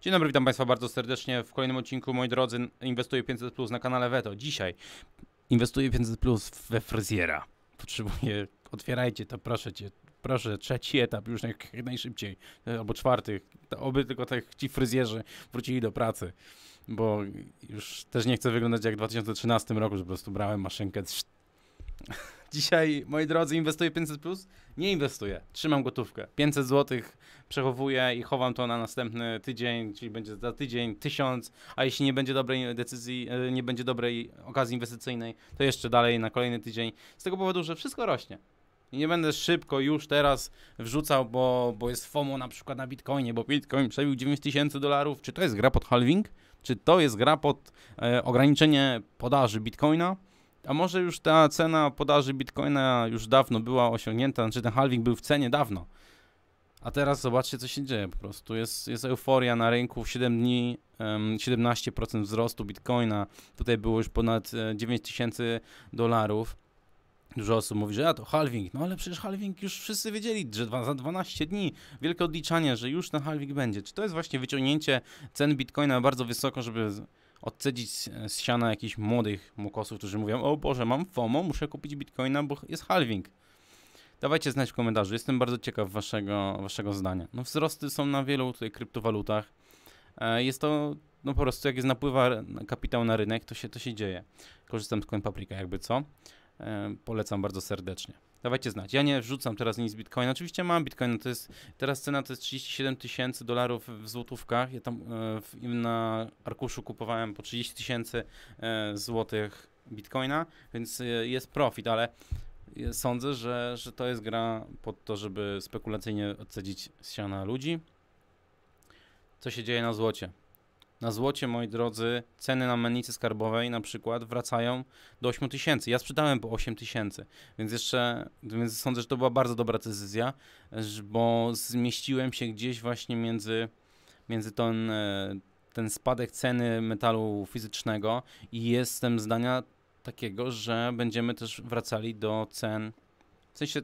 Dzień dobry, witam Państwa bardzo serdecznie w kolejnym odcinku, moi drodzy, Inwestuję 500 Plus na kanale Veto. Dzisiaj Inwestuję 500 Plus we fryzjera. Potrzebuję, otwierajcie to, proszę Cię, proszę, trzeci etap już jak najszybciej, albo czwarty, oby tylko tych, tak ci fryzjerzy wrócili do pracy, bo już też nie chcę wyglądać jak w 2013 roku, że po prostu brałem maszynkę, Dzisiaj, moi drodzy, inwestuję 500 plus? Nie inwestuję. Trzymam gotówkę. 500 zł przechowuję i chowam to na następny tydzień, czyli będzie za tydzień 1000, a jeśli nie będzie dobrej decyzji, e, nie będzie dobrej okazji inwestycyjnej, to jeszcze dalej na kolejny tydzień. Z tego powodu, że wszystko rośnie. I nie będę szybko już teraz wrzucał, bo, bo jest FOMO na przykład na Bitcoinie, bo Bitcoin przebił 9000 dolarów. Czy to jest gra pod halving? Czy to jest gra pod e, ograniczenie podaży Bitcoina? A może już ta cena podaży bitcoina już dawno była osiągnięta, znaczy ten halving był w cenie dawno. A teraz zobaczcie, co się dzieje po prostu. Jest, jest euforia na rynku, 7 dni, 17% wzrostu bitcoina. Tutaj było już ponad 9000 e, dolarów. Dużo osób mówi, że ja to halving, no ale przecież halving już wszyscy wiedzieli, że dwa, za 12 dni wielkie odliczanie, że już ten halving będzie. Czy to jest właśnie wyciągnięcie cen bitcoina bardzo wysoko, żeby odcedzić z siana jakichś młodych mukosów, którzy mówią, o Boże, mam FOMO, muszę kupić bitcoina, bo jest halving. Dawajcie znać w komentarzu, jestem bardzo ciekaw waszego, waszego zdania. No wzrosty są na wielu tutaj kryptowalutach. E, jest to no po prostu jak jest napływa kapitał na rynek, to się, to się dzieje. Korzystam z Coin Paprika jakby co. E, polecam bardzo serdecznie. Dawajcie znać. Ja nie wrzucam teraz nic z Bitcoina. Oczywiście mam Bitcoin, to jest, teraz cena to jest 37 tysięcy dolarów w złotówkach. Ja tam e, na arkuszu kupowałem po 30 tysięcy e, złotych Bitcoina, więc e, jest profit, ale sądzę, że, że to jest gra pod to, żeby spekulacyjnie odsadzić z siana ludzi. Co się dzieje na złocie? Na złocie, moi drodzy, ceny na mennicy skarbowej na przykład wracają do 8 tysięcy. Ja sprzedałem po 8 tysięcy, więc jeszcze, więc sądzę, że to była bardzo dobra decyzja, bo zmieściłem się gdzieś właśnie między, między ten, e, ten spadek ceny metalu fizycznego i jestem zdania takiego, że będziemy też wracali do cen, w sensie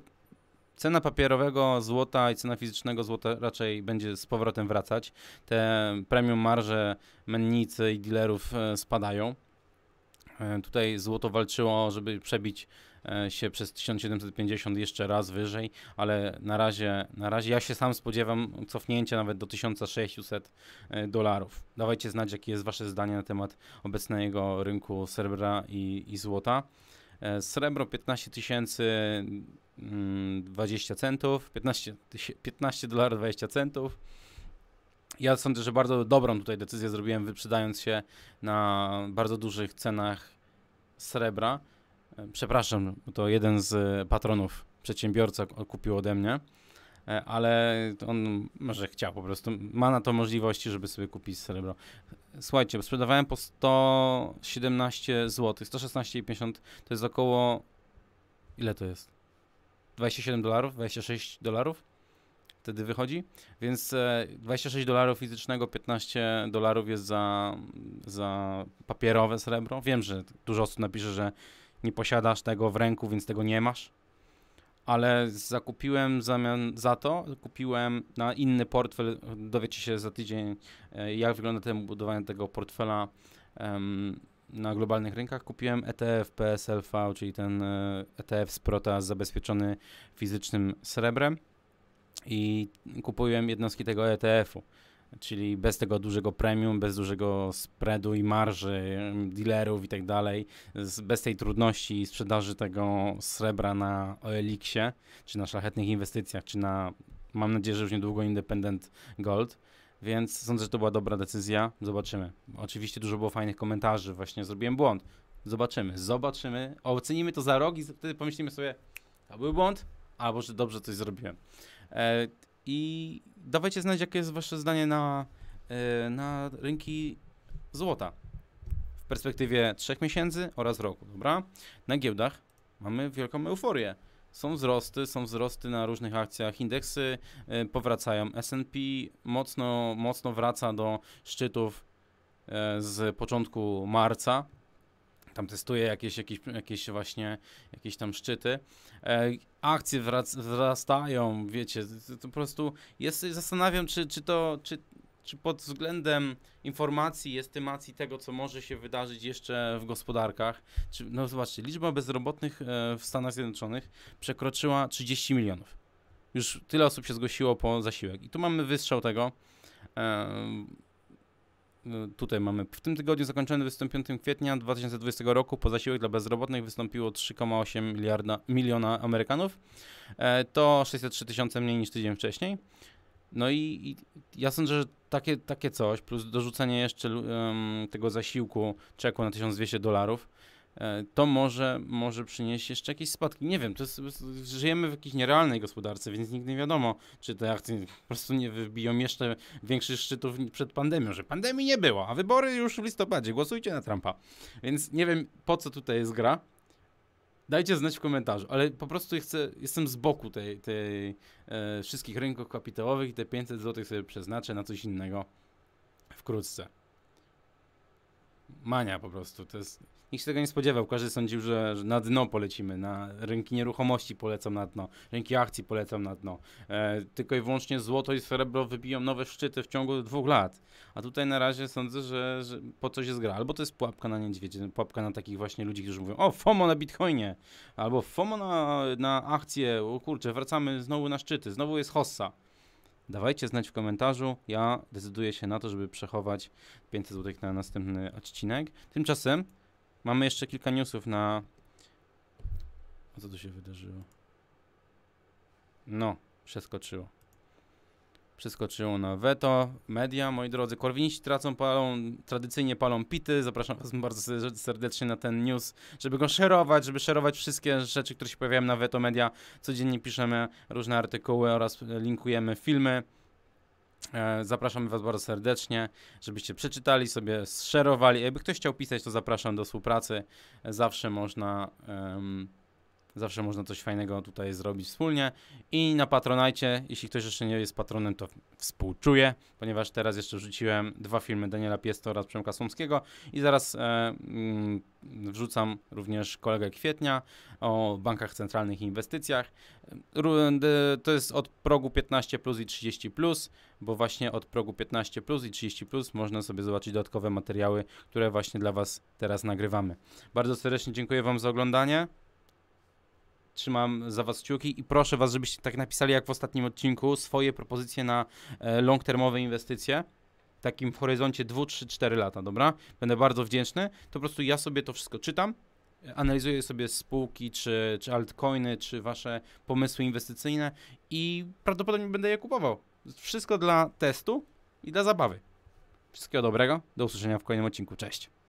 Cena papierowego złota i cena fizycznego złota raczej będzie z powrotem wracać. Te premium marże mennicy i dealerów e, spadają. E, tutaj złoto walczyło, żeby przebić e, się przez 1750 jeszcze raz wyżej, ale na razie, na razie ja się sam spodziewam cofnięcia nawet do 1600 dolarów. Dawajcie znać, jakie jest Wasze zdanie na temat obecnego rynku srebra i, i złota. Srebro 15 tysięcy 20 mm, centów, 15, 15 dolarów 20 centów. Ja sądzę, że bardzo dobrą tutaj decyzję zrobiłem, wyprzedając się na bardzo dużych cenach srebra. E, przepraszam, to jeden z e, patronów przedsiębiorca kupił ode mnie, e, ale on może chciał po prostu, ma na to możliwości, żeby sobie kupić srebro. Słuchajcie, sprzedawałem po 117 zł, 116,50 to jest około, ile to jest? 27 dolarów, 26 dolarów wtedy wychodzi, więc 26 e, dolarów fizycznego, 15 dolarów jest za, za papierowe srebro. Wiem, że dużo osób napisze, że nie posiadasz tego w ręku, więc tego nie masz, ale zakupiłem zamian za to, kupiłem na inny portfel, dowiecie się za tydzień, e, jak wygląda ten budowanie tego portfela, na globalnych rynkach kupiłem ETF PSLV, czyli ten ETF e z Prota zabezpieczony fizycznym srebrem i kupiłem jednostki tego ETF-u, czyli bez tego dużego premium, bez dużego spreadu i marży dealerów i tak dalej, bez tej trudności sprzedaży tego srebra na OLX-ie, czy na szlachetnych inwestycjach, czy na, mam nadzieję, że już niedługo Independent Gold więc sądzę, że to była dobra decyzja. Zobaczymy. Oczywiście dużo było fajnych komentarzy, właśnie zrobiłem błąd. Zobaczymy, zobaczymy, ocenimy to za rok i wtedy pomyślimy sobie, to był błąd, albo że dobrze coś zrobiłem. E, I dawajcie znać, jakie jest wasze zdanie na, e, na rynki złota w perspektywie trzech miesięcy oraz roku, dobra? Na giełdach mamy wielką euforię. Są wzrosty, są wzrosty na różnych akcjach. Indeksy e, powracają. SP mocno, mocno wraca do szczytów e, z początku marca. Tam testuje jakieś, jakieś, jakieś właśnie jakieś tam szczyty. E, akcje wzrastają, wiecie, to, po prostu jest, zastanawiam, czy, czy to, czy czy pod względem informacji, estymacji tego, co może się wydarzyć jeszcze w gospodarkach, czy, no zobaczcie, liczba bezrobotnych e, w Stanach Zjednoczonych przekroczyła 30 milionów. Już tyle osób się zgłosiło po zasiłek. I tu mamy wystrzał tego. E, e, tutaj mamy. W tym tygodniu zakończony 25 kwietnia 2020 roku po zasiłek dla bezrobotnych wystąpiło 3,8 miliarda miliona Amerykanów. To 63 tysiące mniej niż tydzień wcześniej. No i, i ja sądzę, że takie, takie coś, plus dorzucenie jeszcze um, tego zasiłku czeku na 1200 dolarów, e, to może, może przynieść jeszcze jakieś spadki. Nie wiem, to jest, żyjemy w jakiejś nierealnej gospodarce, więc nigdy nie wiadomo, czy te akcje po prostu nie wybiją jeszcze większych szczytów przed pandemią, że pandemii nie było, a wybory już w listopadzie, głosujcie na Trumpa. Więc nie wiem, po co tutaj jest gra. Dajcie znać w komentarzu, ale po prostu chcę, jestem z boku tej, tej e, wszystkich rynków kapitałowych i te 500 zł sobie przeznaczę na coś innego wkrótce mania po prostu. To jest, nikt się tego nie spodziewał. Każdy sądził, że, na dno polecimy, na rynki nieruchomości polecą na dno, rynki akcji polecą na dno. E, tylko i wyłącznie złoto i srebro wybiją nowe szczyty w ciągu dwóch lat. A tutaj na razie sądzę, że, że po coś jest gra. Albo to jest pułapka na niedźwiedzie, pułapka na takich właśnie ludzi, którzy mówią, o FOMO na Bitcoinie, albo FOMO na, na akcje, o kurczę, wracamy znowu na szczyty, znowu jest hossa. Dawajcie znać w komentarzu. Ja decyduję się na to, żeby przechować 500 zł na następny odcinek. Tymczasem mamy jeszcze kilka newsów na. O co tu się wydarzyło? No, przeskoczyło przeskoczyło na veto. Media, moi drodzy, korwiniści tracą, palą, tradycyjnie palą pity. Zapraszam Was bardzo serdecznie na ten news, żeby go szerować, żeby szerować wszystkie rzeczy, które się pojawiają na veto media. Codziennie piszemy różne artykuły oraz linkujemy filmy. E, zapraszamy Was bardzo serdecznie, żebyście przeczytali sobie, zszerowali. Jakby ktoś chciał pisać, to zapraszam do współpracy. Zawsze można... Um, Zawsze można coś fajnego tutaj zrobić wspólnie. I na Patronajcie, jeśli ktoś jeszcze nie jest patronem, to współczuję, ponieważ teraz jeszcze rzuciłem dwa filmy Daniela Piesto oraz Przemka Słomskiego i zaraz e, mm, wrzucam również kolegę Kwietnia o bankach centralnych i inwestycjach. To jest od progu 15 plus i 30 plus, bo właśnie od progu 15 plus i 30 plus można sobie zobaczyć dodatkowe materiały, które właśnie dla Was teraz nagrywamy. Bardzo serdecznie dziękuję Wam za oglądanie. Trzymam za was kciuki i proszę was, żebyście tak napisali jak w ostatnim odcinku swoje propozycje na e, long-termowe inwestycje takim w horyzoncie 2, 3, 4 lata, dobra? Będę bardzo wdzięczny. To po prostu ja sobie to wszystko czytam, e, analizuję sobie spółki, czy, czy altcoiny, czy wasze pomysły inwestycyjne i prawdopodobnie będę je kupował. Wszystko dla testu i dla zabawy. Wszystkiego dobrego, do usłyszenia w kolejnym odcinku. Cześć.